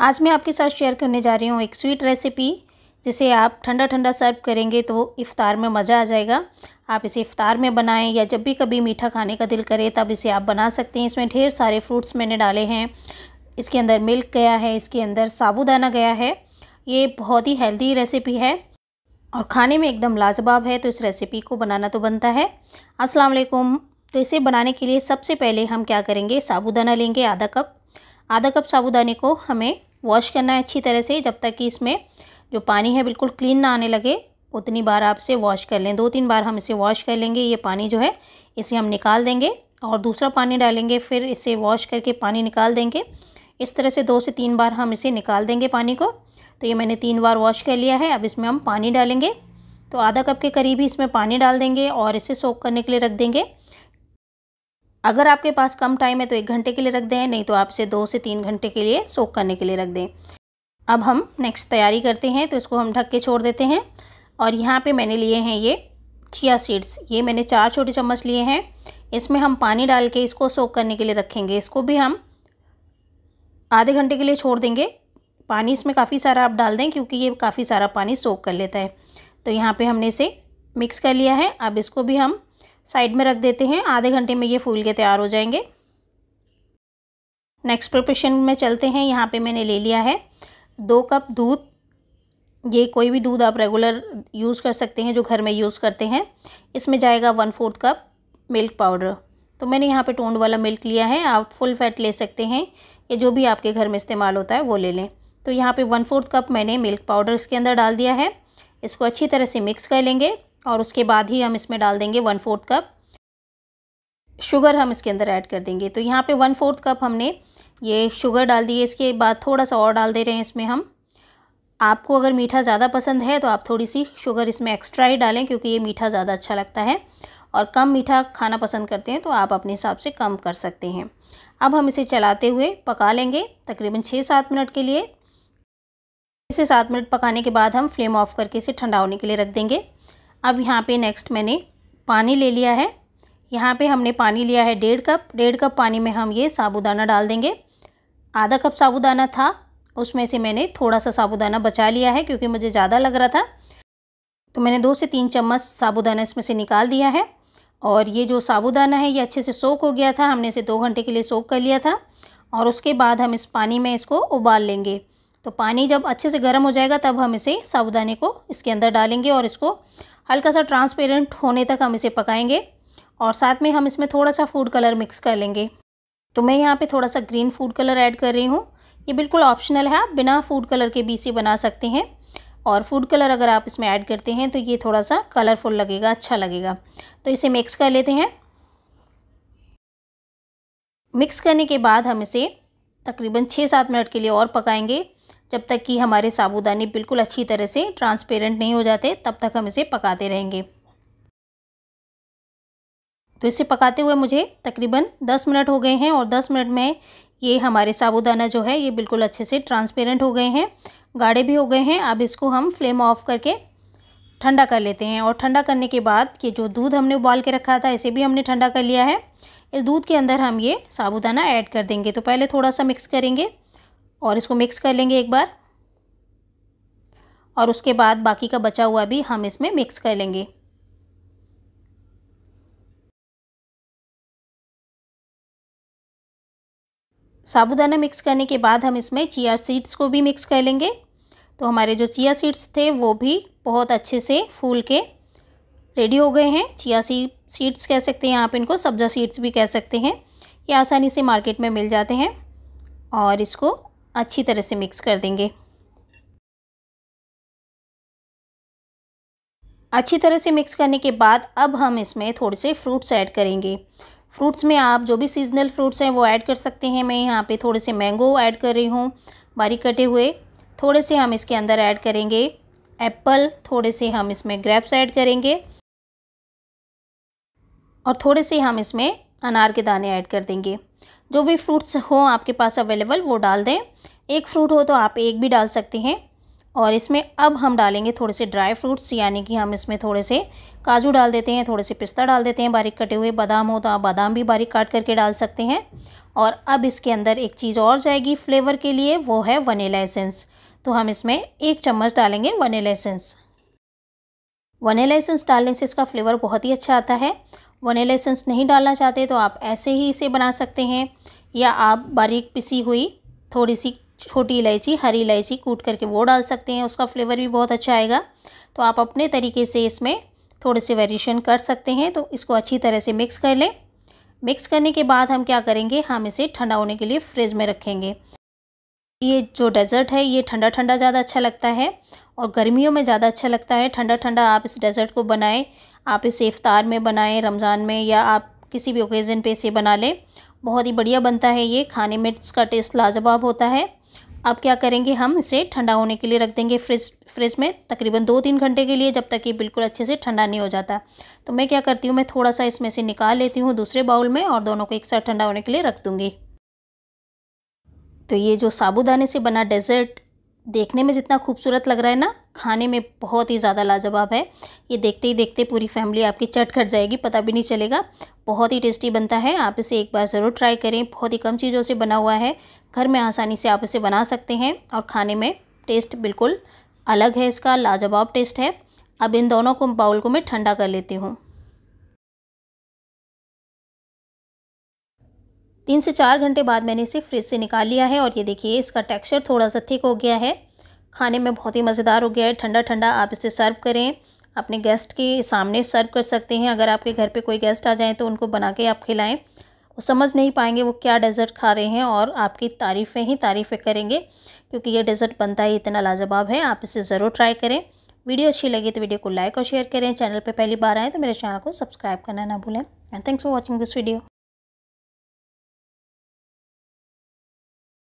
आज मैं आपके साथ शेयर करने जा रही हूँ एक स्वीट रेसिपी जिसे आप ठंडा ठंडा सर्व करेंगे तो इफ़ार में मज़ा आ जाएगा आप इसे इफ़ार में बनाएं या जब भी कभी मीठा खाने का दिल करे तब इसे आप बना सकते हैं इसमें ढेर सारे फ्रूट्स मैंने डाले हैं इसके अंदर मिल्क गया है इसके अंदर साबुदाना गया है ये बहुत ही हेल्दी रेसिपी है और खाने में एकदम लाजवाब है तो इस रेसिपी को बनाना तो बनता है अस्सलाम वालेकुम तो इसे बनाने के लिए सबसे पहले हम क्या करेंगे साबुदाना लेंगे आधा कप आधा कप साबुदाने को हमें वॉश करना है अच्छी तरह से जब तक कि इसमें जो पानी है बिल्कुल क्लीन ना आने लगे उतनी बार आप इसे वॉश कर लें दो तीन बार हम इसे वॉश कर लेंगे ये पानी जो है इसे हम निकाल देंगे और दूसरा पानी डालेंगे फिर इसे वॉश करके पानी निकाल देंगे इस तरह से दो से तीन बार हम इसे निकाल देंगे पानी को तो ये मैंने तीन बार वॉश कर लिया है अब इसमें हम पानी डालेंगे तो आधा कप के करीब ही इसमें पानी डाल देंगे और इसे सोख करने के लिए रख देंगे अगर आपके पास कम टाइम है तो एक घंटे के लिए रख दें नहीं तो आप इसे दो से तीन घंटे के लिए सोक करने के लिए रख दें अब हम नेक्स्ट तैयारी करते हैं तो इसको हम ढक के छोड़ देते हैं और यहाँ पे मैंने लिए हैं ये चिया सीड्स ये मैंने चार छोटे चम्मच लिए हैं इसमें हम पानी डाल के इसको सोक करने के लिए रखेंगे इसको भी हम आधे घंटे के लिए छोड़ देंगे पानी इसमें काफ़ी सारा आप डाल दें क्योंकि ये काफ़ी सारा पानी सोक कर लेता है तो यहाँ पर हमने इसे मिक्स कर लिया है अब इसको भी हम साइड में रख देते हैं आधे घंटे में ये फूल के तैयार हो जाएंगे नेक्स्ट प्रिपरेशन में चलते हैं यहाँ पे मैंने ले लिया है दो कप दूध ये कोई भी दूध आप रेगुलर यूज़ कर सकते हैं जो घर में यूज़ करते हैं इसमें जाएगा one fourth cup milk powder तो मैंने यहाँ पे टोंड वाला मिल्क लिया है आप फुल फैट ले सकते हैं या जो भी आपके घर में इस्तेमाल होता है वो ले लें तो यहाँ पे वन फोर्थ कप मैंने मिल्क पाउडर इसके अंदर डाल दिया है इसको अच्छी तरह से मिक्स कर लेंगे और उसके बाद ही हम इसमें डाल देंगे वन फोर्थ कप शुगर हम इसके अंदर ऐड कर देंगे तो यहाँ पे वन फोर्थ कप हमने ये शुगर डाल दी है इसके बाद थोड़ा सा और डाल दे रहे हैं इसमें हम आपको अगर मीठा ज़्यादा पसंद है तो आप थोड़ी सी शुगर इसमें एक्स्ट्रा ही डालें क्योंकि ये मीठा ज़्यादा अच्छा लगता है और कम मीठा खाना पसंद करते हैं तो आप अपने हिसाब से कम कर सकते हैं अब हम इसे चलाते हुए पका लेंगे तकरीबन छः सात मिनट के लिए इसे सात मिनट पकाने के बाद हम फ्लेम ऑफ करके इसे ठंडा होने के लिए रख देंगे अब यहाँ पे नेक्स्ट मैंने पानी ले लिया है यहाँ पे हमने पानी लिया है डेढ़ कप डेढ़ कप पानी में हम ये साबुदाना डाल देंगे आधा कप साबुदाना था उसमें से मैंने थोड़ा सा साबुदाना बचा लिया है क्योंकि मुझे ज़्यादा लग रहा था तो मैंने दो से तीन चम्मच साबुदाना इसमें से निकाल दिया है और ये जो साबुदाना है ये अच्छे से सोख हो गया था हमने इसे दो घंटे के लिए सोख कर लिया था और उसके बाद हम इस पानी में इसको उबाल लेंगे तो पानी जब अच्छे से गर्म हो जाएगा तब हम इसे साबुदाने को इसके अंदर डालेंगे और इसको हल्का सा ट्रांसपेरेंट होने तक हम इसे पकाएंगे और साथ में हम इसमें थोड़ा सा फूड कलर मिक्स कर लेंगे तो मैं यहाँ पे थोड़ा सा ग्रीन फूड कलर ऐड कर रही हूँ ये बिल्कुल ऑप्शनल है आप बिना फूड कलर के भी इसे बना सकते हैं और फूड कलर अगर आप इसमें ऐड करते हैं तो ये थोड़ा सा कलरफुल लगेगा अच्छा लगेगा तो इसे मिक्स कर लेते हैं मिक्स करने के बाद हम इसे तकरीबन छः सात मिनट के लिए और पकाएंगे जब तक कि हमारे साबूदाने बिल्कुल अच्छी तरह से ट्रांसपेरेंट नहीं हो जाते तब तक हम इसे पकाते रहेंगे तो इसे पकाते हुए मुझे तकरीबन दस मिनट हो गए हैं और दस मिनट में ये हमारे साबूदाना जो है ये बिल्कुल अच्छे से ट्रांसपेरेंट हो गए हैं गाढ़े भी हो गए हैं अब इसको हम फ्लेम ऑफ करके ठंडा कर लेते हैं और ठंडा करने के बाद ये जो दूध हमने उबाल के रखा था इसे भी हमने ठंडा कर लिया है इस दूध के अंदर हम ये साबूदाना ऐड कर देंगे तो पहले थोड़ा सा मिक्स करेंगे और इसको मिक्स कर लेंगे एक बार और उसके बाद बाकी का बचा हुआ भी हम इसमें मिक्स कर लेंगे साबुदाना मिक्स करने के बाद हम इसमें चिया सीड्स को भी मिक्स कर लेंगे तो हमारे जो चिया सीड्स थे वो भी बहुत अच्छे से फूल के रेडी हो गए हैं चिया सी सीड्स कह सकते हैं आप इनको सब्जा सीड्स भी कह सकते हैं ये आसानी से मार्केट में मिल जाते हैं और इसको अच्छी तरह से मिक्स कर देंगे अच्छी तरह से मिक्स करने के बाद अब हम इसमें थोड़े से फ्रूट्स ऐड करेंगे फ्रूट्स में आप जो भी सीजनल फ्रूट्स हैं वो ऐड कर सकते हैं मैं यहाँ पे थोड़े से मैंगो ऐड कर रही हूँ बारीक कटे हुए थोड़े से हम इसके अंदर ऐड करेंगे एप्पल थोड़े से हम इसमें ग्रेप्स ऐड करेंगे और थोड़े से हम इसमें अनार के दाने ऐड कर देंगे जो भी फ्रूट्स हों आपके पास अवेलेबल वो डाल दें एक फ्रूट हो तो आप एक भी डाल सकते हैं और इसमें अब हम डालेंगे थोड़े से ड्राई फ्रूट्स यानी कि हम इसमें थोड़े से काजू डाल देते हैं थोड़े से पिस्ता डाल देते हैं बारीक कटे हुए बादाम हो तो आप बादाम भी बारीक काट करके डाल सकते हैं और अब इसके अंदर एक चीज़ और जाएगी फ्लेवर के लिए वो है वनीला एसेंस तो हम इसमें एक चम्मच डालेंगे वनीला एसेंस वनीला एसेंस डालने से इसका फ्लेवर बहुत ही अच्छा आता है वनीला एसेंस नहीं डालना चाहते तो आप ऐसे ही इसे बना सकते हैं या आप बारीक पिसी हुई थोड़ी सी छोटी इलायची हरी इलायची कूट करके वो डाल सकते हैं उसका फ्लेवर भी बहुत अच्छा आएगा तो आप अपने तरीके से इसमें थोड़े से वेरिएशन कर सकते हैं तो इसको अच्छी तरह से मिक्स कर लें मिक्स करने के बाद हम क्या करेंगे हम इसे ठंडा होने के लिए फ्रिज में रखेंगे ये जो डेजर्ट है ये ठंडा ठंडा ज़्यादा अच्छा लगता है और गर्मियों में ज़्यादा अच्छा लगता है ठंडा ठंडा आप इस डेजर्ट को बनाएं आप इसे इफ़ार में बनाएं रमज़ान में या आप किसी भी ओकेज़न पे इसे बना लें बहुत ही बढ़िया बनता है ये खाने में इसका टेस्ट लाजवाब होता है अब क्या करेंगे हम इसे ठंडा होने के लिए रख देंगे फ्रिज फ्रिज में तकरीबन दो तीन घंटे के लिए जब तक ये बिल्कुल अच्छे से ठंडा नहीं हो जाता तो मैं क्या करती हूँ मैं थोड़ा सा इसमें से निकाल लेती हूँ दूसरे बाउल में और दोनों को एक साथ ठंडा होने के लिए रख दूँगी तो ये जो साबुदाने से बना डेजर्ट देखने में जितना खूबसूरत लग रहा है ना खाने में बहुत ही ज़्यादा लाजवाब है ये देखते ही देखते पूरी फैमिली आपकी चट खट जाएगी पता भी नहीं चलेगा बहुत ही टेस्टी बनता है आप इसे एक बार ज़रूर ट्राई करें बहुत ही कम चीज़ों से बना हुआ है घर में आसानी से आप इसे बना सकते हैं और खाने में टेस्ट बिल्कुल अलग है इसका लाजवाब टेस्ट है अब इन दोनों को बाउल को मैं ठंडा कर लेती हूँ तीन से चार घंटे बाद मैंने इसे फ्रिज से निकाल लिया है और ये देखिए इसका टेक्सचर थोड़ा सा थिक हो गया है खाने में बहुत ही मज़ेदार हो गया है ठंडा ठंडा आप इसे सर्व करें अपने गेस्ट के सामने सर्व कर सकते हैं अगर आपके घर पे कोई गेस्ट आ जाए तो उनको बना के आप खिलाएं वो समझ नहीं पाएंगे वो क्या डेज़र्ट खा रहे हैं और आपकी तारीफ़ें ही तारीफ़ें करेंगे क्योंकि ये डेज़र्ट बनता ही इतना लाजवाब है आप इसे ज़रूर ट्राई करें वीडियो अच्छी लगी तो वीडियो को लाइक और शेयर करें चैनल पर पहली बार आएँ तो मेरे चैनल को सब्सक्राइब करना ना भूलें and thanks for watching this video